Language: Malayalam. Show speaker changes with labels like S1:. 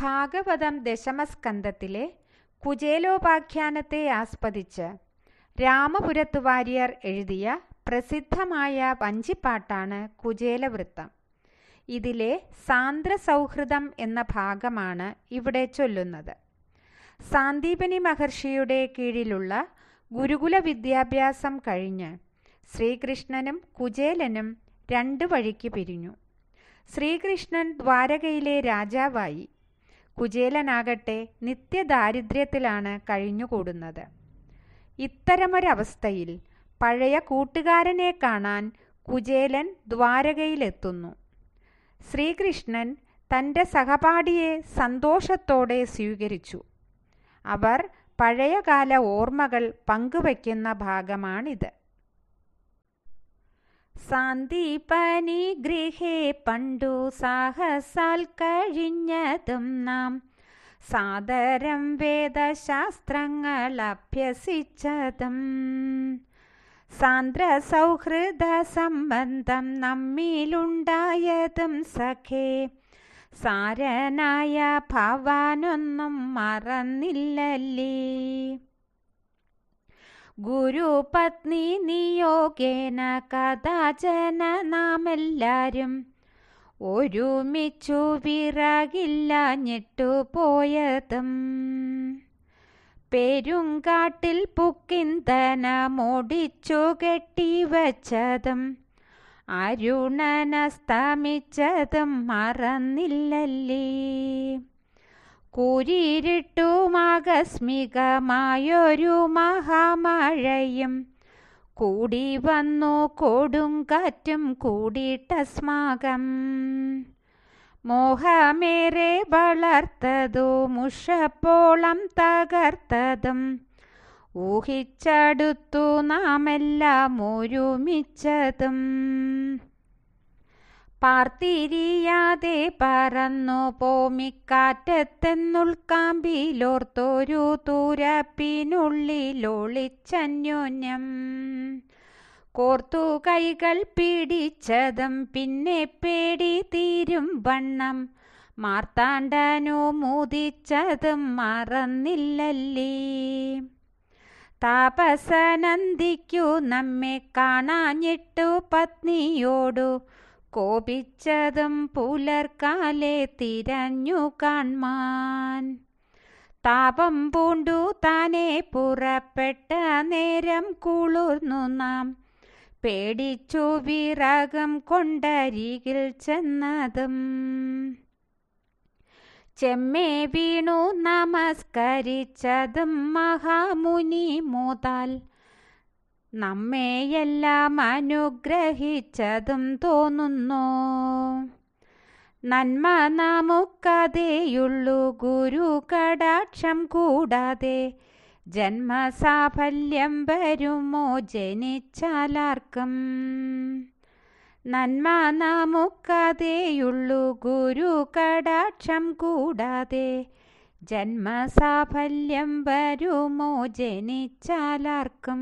S1: ഭാഗവതം ദശമസ്കന്ധത്തിലെ കുചേലോപാഖ്യാനത്തെ ആസ്പദിച്ച് രാമപുരത്ത് വാര്യർ എഴുതിയ പ്രസിദ്ധമായ വഞ്ചിപ്പാട്ടാണ് കുചേലവൃത്തം ഇതിലെ സാന്ദ്രസൗഹൃദം എന്ന ഭാഗമാണ് ഇവിടെ ചൊല്ലുന്നത് സാന്ദീപനി മഹർഷിയുടെ കീഴിലുള്ള ഗുരുകുല വിദ്യാഭ്യാസം കഴിഞ്ഞ് ശ്രീകൃഷ്ണനും കുചേലനും രണ്ട് വഴിക്ക് പിരിഞ്ഞു ശ്രീകൃഷ്ണൻ ദ്വാരകയിലെ രാജാവായി കുചേലനാകട്ടെ നിത്യദാരിദ്ര്യത്തിലാണ് കഴിഞ്ഞുകൂടുന്നത് ഇത്തരമൊരവസ്ഥയിൽ പഴയ കൂട്ടുകാരനെ കാണാൻ കുചേലൻ ദ്വാരകയിലെത്തുന്നു ശ്രീകൃഷ്ണൻ തൻ്റെ സഹപാഠിയെ സന്തോഷത്തോടെ സ്വീകരിച്ചു അവർ പഴയകാല ഓർമ്മകൾ പങ്കുവയ്ക്കുന്ന ഭാഗമാണിത് സാന്ദീപനി ഗൃഹേ പണ്ടു സാഹസാൽ കഴിഞ്ഞതും നാം സാദരം വേദശാസ്ത്രങ്ങൾ അഭ്യസിച്ചതും സാന്ദ്ര സൗഹൃദ സംബന്ധം നമ്മിലുണ്ടായതും സഖേ സാരനായ ഭവാനൊന്നും മറന്നില്ലല്ലേ ഗുരുപത്നി നിയോഗേന കഥാചന നാമെല്ലാരും ഒരുമിച്ചു വിറകില്ലാഞ്ഞിട്ടു പോയതും പെരുങ്കാട്ടിൽ പുക്കിന്തനമോടിച്ചു കെട്ടിവച്ചതും അരുണനസ്തമിച്ചതും മറന്നില്ലല്ലേ കൂരിരുട്ടുമാകസ്മികമായൊരു മഹാമഴയും കൂടി വന്നു കൊടുങ്കാറ്റും കൂടിയിട്ടസ്മാകം മോഹമേറെ വളർത്തതു മുഷപ്പോളം തകർത്തതും ഊഹിച്ചടുത്തു നാമെല്ലാം ഒരുമിച്ചതും പാർത്തിരിയാതെ പറന്നു പോമിക്കാറ്റെത്തെന്നുൾക്കാമ്പിലോർത്തൊരു തുരപ്പിനുള്ളിലൊളിച്ചന്യോന്യം കോർത്തു കൈകൾ പിടിച്ചതും പിന്നെ പേടി തീരും വണ്ണം മാർത്താണ്ടനു മുതിച്ചതും മറന്നില്ലല്ലേ താപസനന്ദിക്കു നമ്മെ കാണാഞ്ഞിട്ടു പത്നിയോടു കോപിച്ചതും പുലർക്കാലെ തിരഞ്ഞു കാൺമാൻ താപം പൂണ്ടു താനെ പുറപ്പെട്ട നേരം കുളിർന്നു നാം പേടിച്ചു വിറകം കൊണ്ടരികിൽ ചെന്നതും ചെമ്മേ വീണു നമസ്കരിച്ചതും മഹാമുനി മൂതാൽ നമ്മെയെല്ലാം അനുഗ്രഹിച്ചതും തോന്നുന്നു നന്മ നമുക്കതേയുള്ളൂ ഗുരു കടാക്ഷം കൂടാതെ ജന്മസാഫല്യം വരുമോ ജനിച്ചാലാർക്കും നന്മ നമുക്കതേയുള്ളൂ ഗുരു കടാക്ഷം കൂടാതെ ജന്മസാഫല്യം വരുമോ ജനിച്ചാലാർക്കും